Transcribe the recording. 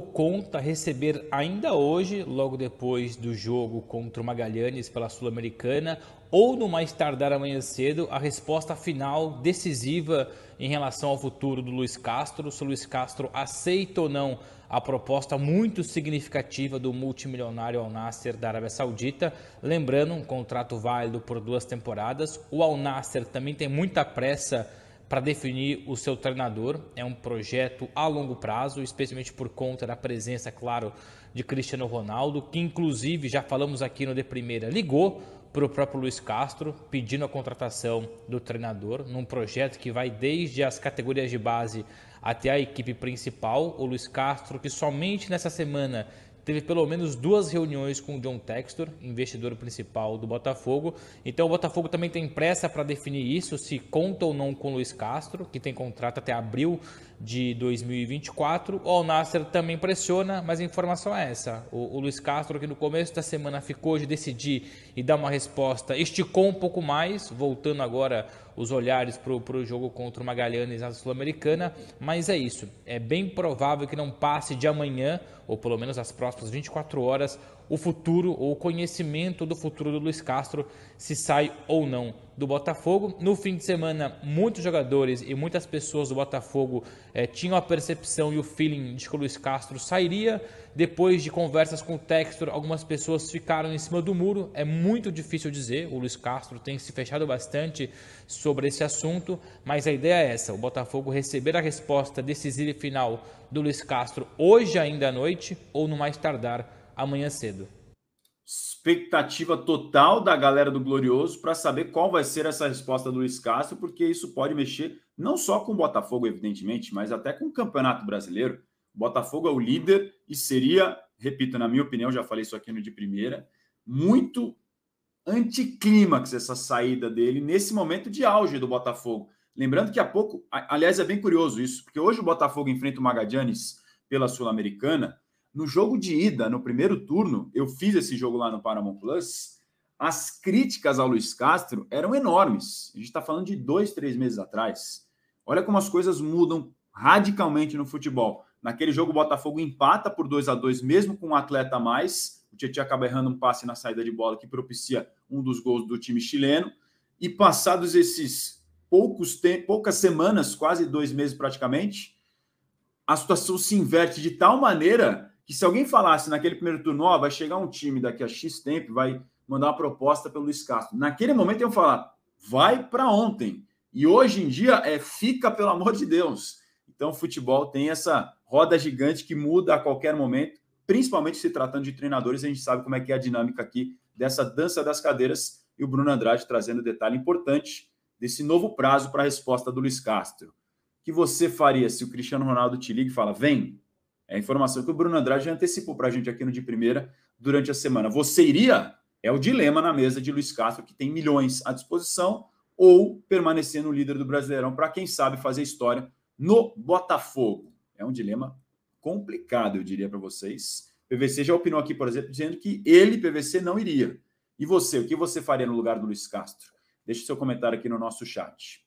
conta receber ainda hoje, logo depois do jogo contra o Magalhães pela Sul-Americana, ou no mais tardar amanhã cedo, a resposta final decisiva em relação ao futuro do Luiz Castro, se o Luiz Castro aceita ou não a proposta muito significativa do multimilionário Al Nasser da Arábia Saudita. Lembrando, um contrato válido por duas temporadas. O Al Nasser também tem muita pressa para definir o seu treinador. É um projeto a longo prazo, especialmente por conta da presença, claro, de Cristiano Ronaldo, que inclusive já falamos aqui no De Primeira, ligou para o próprio Luiz Castro, pedindo a contratação do treinador, num projeto que vai desde as categorias de base até a equipe principal. O Luiz Castro, que somente nessa semana teve pelo menos duas reuniões com o John Textor, investidor principal do Botafogo. Então o Botafogo também tem pressa para definir isso, se conta ou não com o Luiz Castro, que tem contrato até abril de 2024. O Al-Nasser também pressiona, mas a informação é essa. O, o Luiz Castro, que no começo da semana ficou de decidir e dar uma resposta, esticou um pouco mais, voltando agora os olhares para o jogo contra o Magalhães na Sul-Americana, mas é isso. É bem provável que não passe de amanhã, ou pelo menos as próximas 24 horas, o futuro ou o conhecimento do futuro do Luiz Castro, se sai ou não do Botafogo. No fim de semana, muitos jogadores e muitas pessoas do Botafogo eh, tinham a percepção e o feeling de que o Luiz Castro sairia. Depois de conversas com o Textor, algumas pessoas ficaram em cima do muro. É muito difícil dizer, o Luiz Castro tem se fechado bastante sobre esse assunto, mas a ideia é essa: o Botafogo receber a resposta decisiva e final do Luiz Castro hoje ainda à noite ou no mais tardar amanhã cedo expectativa total da galera do Glorioso para saber qual vai ser essa resposta do Luiz Castro, porque isso pode mexer não só com o Botafogo, evidentemente, mas até com o Campeonato Brasileiro. O Botafogo é o líder e seria, repito, na minha opinião, já falei isso aqui no de primeira, muito anticlímax essa saída dele nesse momento de auge do Botafogo. Lembrando que há pouco, aliás, é bem curioso isso, porque hoje o Botafogo enfrenta o Magadianes pela Sul-Americana no jogo de ida, no primeiro turno, eu fiz esse jogo lá no Paramount Plus. As críticas ao Luiz Castro eram enormes. A gente está falando de dois, três meses atrás. Olha como as coisas mudam radicalmente no futebol. Naquele jogo, o Botafogo empata por 2 a 2 mesmo com um atleta a mais. O Tietchan acaba errando um passe na saída de bola que propicia um dos gols do time chileno. E passados esses poucos poucas semanas, quase dois meses praticamente, a situação se inverte de tal maneira que se alguém falasse naquele primeiro turno, ó, vai chegar um time daqui a X tempo, vai mandar uma proposta pelo Luiz Castro. Naquele momento eu falar, vai para ontem. E hoje em dia é fica pelo amor de Deus. Então o futebol tem essa roda gigante que muda a qualquer momento, principalmente se tratando de treinadores, a gente sabe como é que é a dinâmica aqui dessa dança das cadeiras e o Bruno Andrade trazendo o detalhe importante desse novo prazo para a resposta do Luiz Castro. O que você faria se o Cristiano Ronaldo te liga e fala: "Vem, é a informação que o Bruno Andrade antecipou para a gente aqui no de primeira durante a semana. Você iria? É o dilema na mesa de Luiz Castro, que tem milhões à disposição, ou permanecer no líder do Brasileirão para, quem sabe, fazer história no Botafogo. É um dilema complicado, eu diria para vocês. PVC já opinou aqui, por exemplo, dizendo que ele, PVC, não iria. E você, o que você faria no lugar do Luiz Castro? Deixe seu comentário aqui no nosso chat.